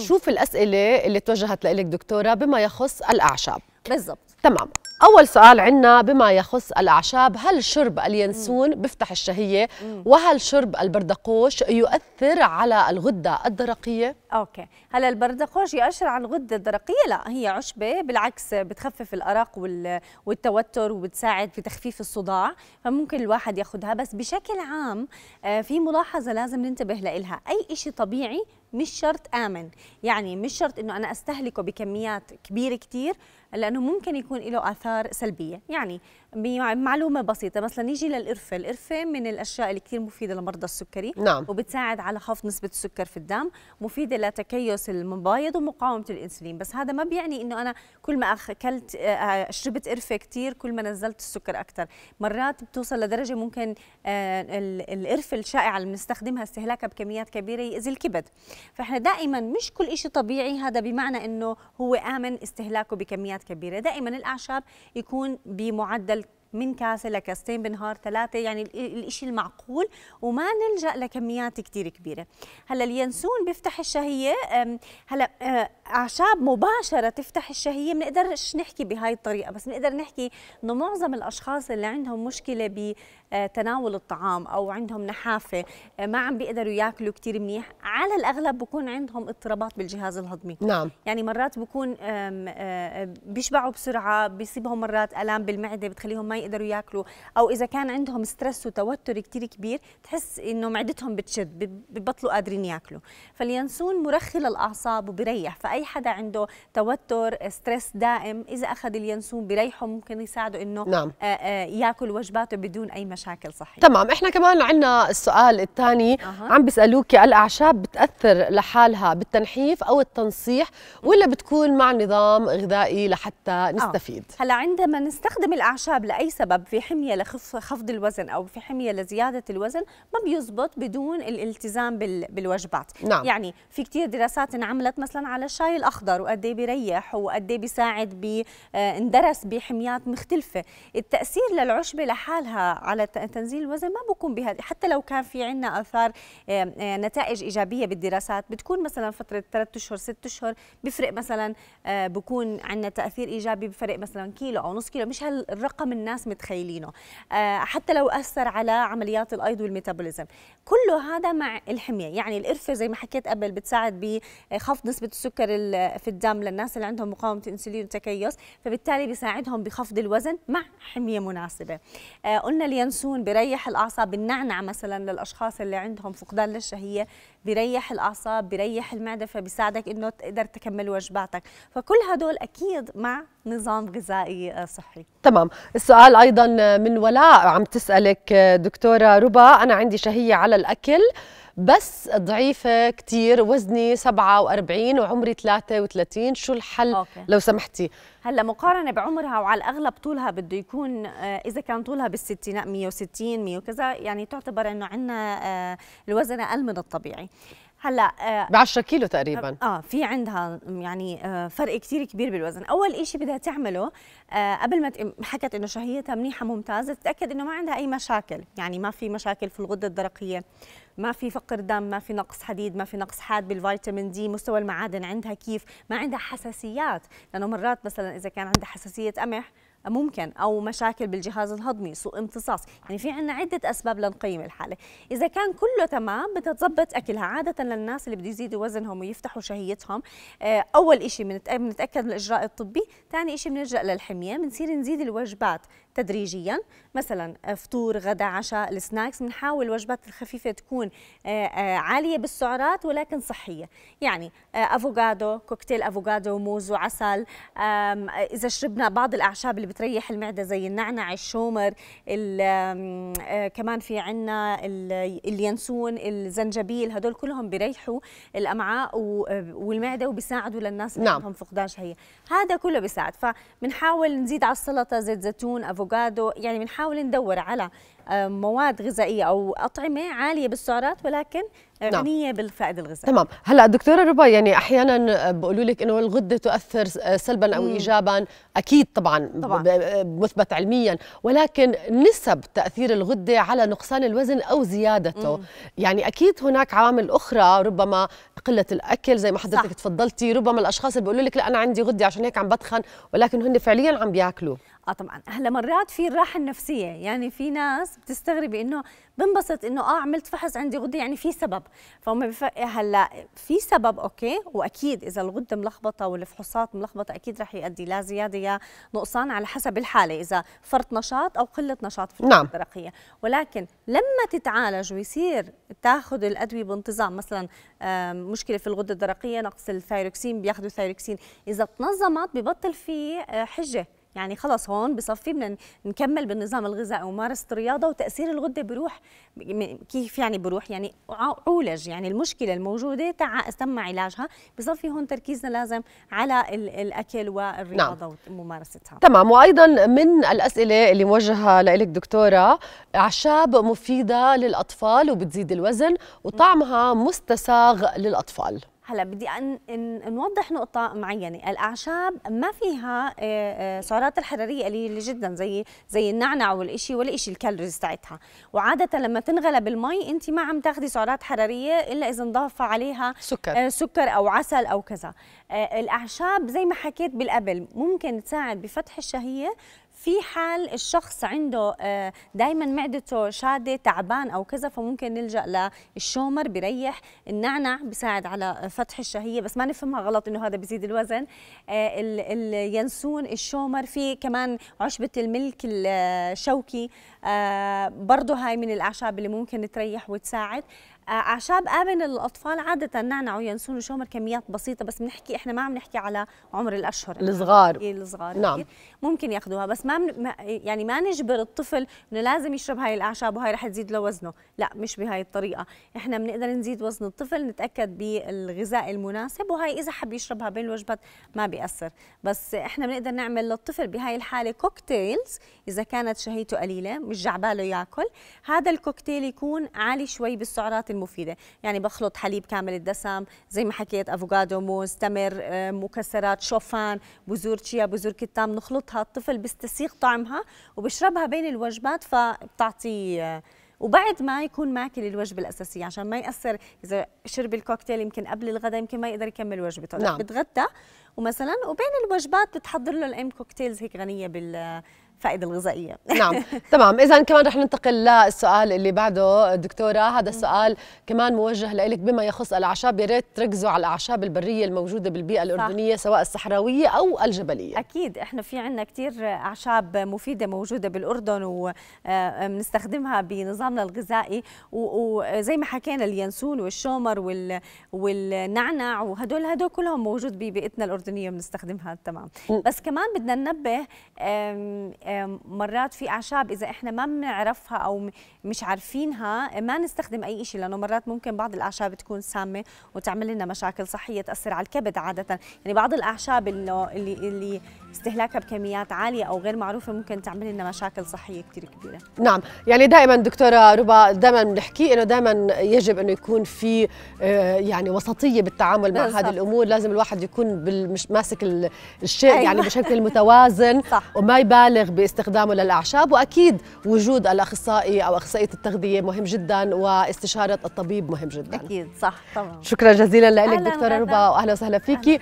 شوف الأسئلة اللي توجهت لك دكتورة بما يخص الأعشاب بالضبط تمام أول سؤال عندنا بما يخص الأعشاب هل شرب اليانسون بيفتح الشهية وهل شرب البردقوش يؤثر على الغدة الدرقية؟ أوكي هلا البردقوش يؤثر على الغدة الدرقية؟ لا هي عشبة بالعكس بتخفف الأرق والتوتر وبتساعد في تخفيف الصداع فممكن الواحد ياخذها بس بشكل عام آه، في ملاحظة لازم ننتبه لها أي شيء طبيعي مش شرط آمن يعني مش شرط أنه أنا أستهلكه بكميات كبيرة كتير لأنه ممكن يكون له آثار سلبية يعني بمعلومة بسيطة مثلا نيجي للقرفة القرفة من الأشياء اللي كتير مفيدة لمرضى السكري نعم. وبتساعد على خفض نسبة السكر في الدم مفيدة لتكيس المبايض ومقاومة الإنسولين بس هذا ما بيعني أنه أنا كل ما أكلت آه، آه، شربت قرفة كتير كل ما نزلت السكر أكثر مرات بتوصل لدرجة ممكن آه، القرفة الشائعة اللي بنستخدمها استهلاكها بكميات كبيرة يأذي الكبد فإحنا دائما مش كل شيء طبيعي هذا بمعنى أنه هو آمن استهلاكه بكميات كبيرة دائما الأعشاب يكون بمعدل من كاسه لكاستين بنهار ثلاثه يعني الشيء المعقول وما نلجا لكميات كثير كبيره هلا اليانسون بيفتح الشهيه هلا أه، اعشاب مباشره تفتح الشهيه بنقدرش نحكي بهاي الطريقه بس بنقدر نحكي انه معظم الاشخاص اللي عندهم مشكله بتناول أه، الطعام او عندهم نحافه أه، ما عم بيقدروا ياكلوا كثير منيح على الاغلب بكون عندهم اضطرابات بالجهاز الهضمي نعم يعني مرات بكون بيشبعوا بسرعه بيصيبهم مرات الام بالمعده بتخليهم ما يقدروا ياكلوا او اذا كان عندهم ستريس وتوتر كثير كبير تحس انه معدتهم بتشد ببطلوا قادرين ياكلوا فاليانسون مرخي للاعصاب وبريح فاي حدا عنده توتر ستريس دائم اذا اخذ اليانسون بريحه ممكن يساعده انه نعم. آه، آه، ياكل وجباته بدون اي مشاكل صحيه تمام احنا كمان عندنا السؤال الثاني أه. عم بيسالوك الاعشاب بتاثر لحالها بالتنحيف او التنصيح ولا بتكون مع نظام غذائي لحتى آه. نستفيد أه. هلا عندما نستخدم الاعشاب لاي سبب في حمية لخفض الوزن أو في حمية لزيادة الوزن ما بيزبط بدون الالتزام بالوجبات نعم. يعني في كتير دراسات انعملت مثلا على الشاي الأخضر وقد ايه بيريح وقد ايه بيساعد بي آه، اندرس بحميات مختلفة التأثير للعشبة لحالها على تنزيل الوزن ما بكون بهذا حتى لو كان في عنا آثار آه، آه، نتائج إيجابية بالدراسات بتكون مثلا فترة 3 أشهر 6 أشهر بفرق مثلا بكون عندنا تأثير إيجابي بفرق مثلا كيلو أو نص كيلو مش هالرقم الناس الناس متخيلينه آه، حتى لو أثر على عمليات الأيض والميتابوليزم كله هذا مع الحمية يعني القرفة زي ما حكيت قبل بتساعد بخفض نسبة السكر في الدم للناس اللي عندهم مقاومة أنسولين وتكيس فبالتالي بيساعدهم بخفض الوزن مع حمية مناسبة آه، قلنا اليانسون بيريح الأعصاب النعنع مثلا للأشخاص اللي عندهم فقدان للشهية بيريح الأعصاب بيريح المعدة فبيساعدك إنه تقدر تكمل وجباتك فكل هدول أكيد مع نظام غذائي آه، صحي تمام السؤال ايضا آه، من ولاء عم تسالك آه، دكتوره ربا انا عندي شهيه على الاكل بس ضعيفة كتير وزني 47 وعمري 33 شو الحل أوكي. لو سمحتي هلا مقارنة بعمرها وعلى الأغلب طولها بده يكون إذا كان طولها بالستينات 160 100 وكذا يعني تعتبر إنه عندنا الوزن أقل من الطبيعي هلا آه، ب 10 كيلو تقريبا اه في عندها يعني آه، فرق كثير كبير بالوزن اول شيء بدها تعمله آه، قبل ما حكت انه شهيتها منيحه ممتازه تتاكد انه ما عندها اي مشاكل يعني ما في مشاكل في الغده الدرقيه ما في فقر دم ما في نقص حديد ما في نقص حاد بالفيتامين دي مستوى المعادن عندها كيف ما عندها حساسيات لانه مرات مثلا اذا كان عندها حساسيه قمح ممكن او مشاكل بالجهاز الهضمي سوء امتصاص يعني في عندنا عده اسباب لنقيم الحاله اذا كان كله تمام بتتظبط اكلها عاده للناس اللي بده يزيدوا وزنهم ويفتحوا شهيتهم آه، اول شيء بنتاكد من الاجراء الطبي ثاني شيء بنلجا للحميه بنصير نزيد الوجبات تدريجيا مثلا فطور غدا عشاء السناكس بنحاول وجبات الخفيفه تكون آه، آه، عاليه بالسعرات ولكن صحيه يعني آه، افوكادو كوكتيل افوكادو وموز وعسل اذا شربنا بعض الاعشاب اللي بتريح المعده زي النعنع الشومر كمان في عندنا اليانسون الزنجبيل هدول كلهم بيريحوا الامعاء والمعده وبيساعدوا للناس اللي نعم. عندهم فقدان شهيه هذا كله بيساعد فبنحاول نزيد على السلطه زيت زيتون افوكادو افوكادو يعني بنحاول ندور على آه، مواد غذائيه او اطعمه عاليه بالسعرات ولكن نعم. غنيه بالفائده الغذائيه تمام هلا دكتوره ربا يعني احيانا آه، بيقولوا لك انه الغده تؤثر آه، سلبا او مم. ايجابا اكيد طبعا, طبعاً. مثبت علميا ولكن نسب تاثير الغده على نقصان الوزن او زيادته مم. يعني اكيد هناك عوامل اخرى ربما قله الاكل زي ما حضرتك صح. تفضلتي ربما الاشخاص اللي بيقولوا لك لا انا عندي غده عشان هيك عم بتخن ولكن هن فعليا عم بياكلوا اه طبعا هلا مرات في الراحه النفسيه يعني في ناس بتستغربي انه بنبسط انه اه عملت فحص عندي غده يعني في سبب فهم هلا في سبب اوكي واكيد اذا الغده ملخبطه والفحوصات ملخبطه اكيد رح يؤدي لا زياده يا نقصان على حسب الحاله اذا فرط نشاط او قله نشاط في نعم. الدرقيه ولكن لما تتعالج ويصير تاخذ الادويه بانتظام مثلا مشكله في الغده الدرقيه نقص الثايروكسين بياخذوا ثايروكسين اذا تنظمت ببطل في آه، حجه يعني خلاص هون بصفي بدنا نكمل بالنظام الغذائي وممارسه الرياضه وتاثير الغده بروح كيف يعني بروح يعني عولج يعني المشكله الموجوده تع تم علاجها بصفي هون تركيزنا لازم على الاكل نعم. والرياضه نعم. وممارستها تمام وايضا من الاسئله اللي موجهه لك دكتوره اعشاب مفيده للاطفال وبتزيد الوزن وطعمها مستساغ للاطفال هلا بدي أن نوضح نقطة معينة، الأعشاب ما فيها آه، آه، سعرات الحرارية قليلة جدا زي زي النعنع والإشي إشي الكالوريز تاعتها، وعادة لما تنغلى بالمي أنت ما عم تاخذي سعرات حرارية إلا إذا انضاف عليها سكر آه، سكر أو عسل أو كذا. الأعشاب زي ما حكيت بالقبل ممكن تساعد بفتح الشهية في حال الشخص عنده آه، دائما معدته شاده تعبان او كذا فممكن نلجا للشومر بيريح النعنع بيساعد على فتح الشهيه بس ما نفهمها غلط انه هذا بيزيد الوزن آه، اليانسون الشومر في كمان عشبه الملك الشوكي آه، برضه هاي من الاعشاب اللي ممكن تريح وتساعد اعشاب امنه للاطفال عاده نعنع وينسون وشومر كميات بسيطه بس بنحكي احنا ما عم نحكي على عمر الاشهر الصغار إيه، الصغار نعم ممكن ياخذوها بس ما من... يعني ما نجبر الطفل انه لازم يشرب هاي الاعشاب وهي رح تزيد له وزنه لا مش بهاي الطريقه احنا بنقدر نزيد وزن الطفل نتاكد بالغذاء المناسب وهي اذا حب يشربها بين الوجبات ما بياثر بس احنا بنقدر نعمل للطفل بهاي الحاله كوكتيلز اذا كانت شهيته قليله مش جعباله ياكل هذا الكوكتيل يكون عالي شوي بالسعرات المفيده يعني بخلط حليب كامل الدسم زي ما حكيت افوكادو موز تمر آه، مكسرات شوفان بذور تشيا بذور كتام نخلطها الطفل بيستسيغ طعمها وبشربها بين الوجبات فبتعطي آه، وبعد ما يكون ماكل الوجبه الاساسيه عشان ما ياثر اذا شرب الكوكتيل يمكن قبل الغداء يمكن ما يقدر يكمل وجبته نعم. بتغدى ومثلا وبين الوجبات بتحضر له الام كوكتيلز هيك غنيه بال آه، الفائده الغذائيه نعم تمام اذا كمان رح ننتقل للسؤال اللي بعده دكتوره هذا السؤال كمان موجه لك بما يخص الاعشاب يا ريت تركزوا على الاعشاب البريه الموجوده بالبيئه الاردنيه صح. سواء الصحراويه او الجبليه اكيد احنا في عندنا كثير اعشاب مفيده موجوده بالاردن وبنستخدمها آه، بنظامنا الغذائي وزي ما حكينا اليانسون والشومر وال والنعنع وهدول هدول كلهم موجود ببيئتنا الاردنيه بنستخدمها تمام بس كمان بدنا ننبه مرات في اعشاب اذا احنا ما بنعرفها او مش عارفينها ما نستخدم اي شيء لانه مرات ممكن بعض الاعشاب تكون سامه وتعمل لنا مشاكل صحيه تاثر على الكبد عاده يعني بعض الاعشاب اللي اللي استهلاكها بكميات عاليه او غير معروفه ممكن تعمل لنا مشاكل صحيه كثير كبيره نعم يعني دائما دكتوره ربا دائما بنحكي انه دائما يجب انه يكون في آه، يعني وسطيه بالتعامل مع هذه الامور لازم الواحد يكون مش ماسك الشيء يعني أيوة. يعني بشكل متوازن صح. وما يبالغ ب باستخدامه للاعشاب واكيد وجود الاخصائي او اخصائيه التغذيه مهم جدا واستشاره الطبيب مهم جدا اكيد صح طبعا شكرا جزيلا لك دكتوره ربا واهلا وسهلا فيكي